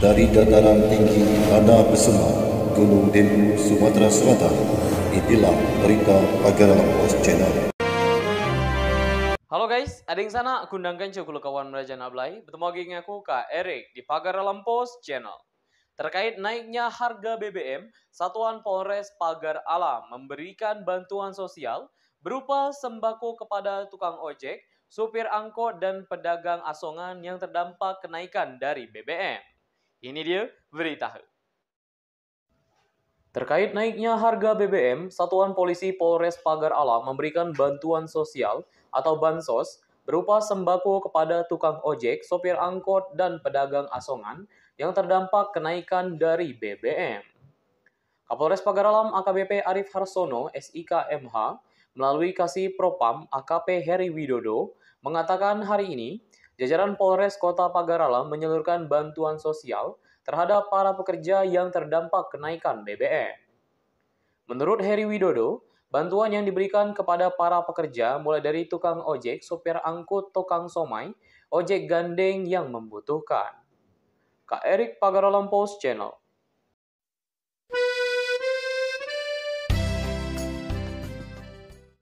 dari dataran tinggi Anda Besema, Gunung Dempu, Sumatera Selatan. Inilah berita Pagaralam Post Channel. Halo guys, ada yang sana gundang kencu kawan merajan ablai. Bertemu lagi dengan aku Kak Erik di Pagar Alam Post Channel. Terkait naiknya harga BBM, Satuan Polres Pagar Alam memberikan bantuan sosial berupa sembako kepada tukang ojek, supir angkot, dan pedagang asongan yang terdampak kenaikan dari BBM. Ini dia berita. Terkait naiknya harga BBM, Satuan Polisi Polres Pagar Alam memberikan bantuan sosial atau bansos berupa sembako kepada tukang ojek, sopir angkot, dan pedagang asongan yang terdampak kenaikan dari BBM. Kapolres Pagar Alam AKBP Arif Harsono, SIKMH, melalui Kasih Propam AKP Heri Widodo, mengatakan hari ini Jajaran Polres Kota Pagaralam menyalurkan bantuan sosial terhadap para pekerja yang terdampak kenaikan BBM. Menurut Heri Widodo, bantuan yang diberikan kepada para pekerja mulai dari tukang ojek, sopir angkut, tukang somai, ojek gandeng yang membutuhkan. Kak Erik Pagaralam Post Channel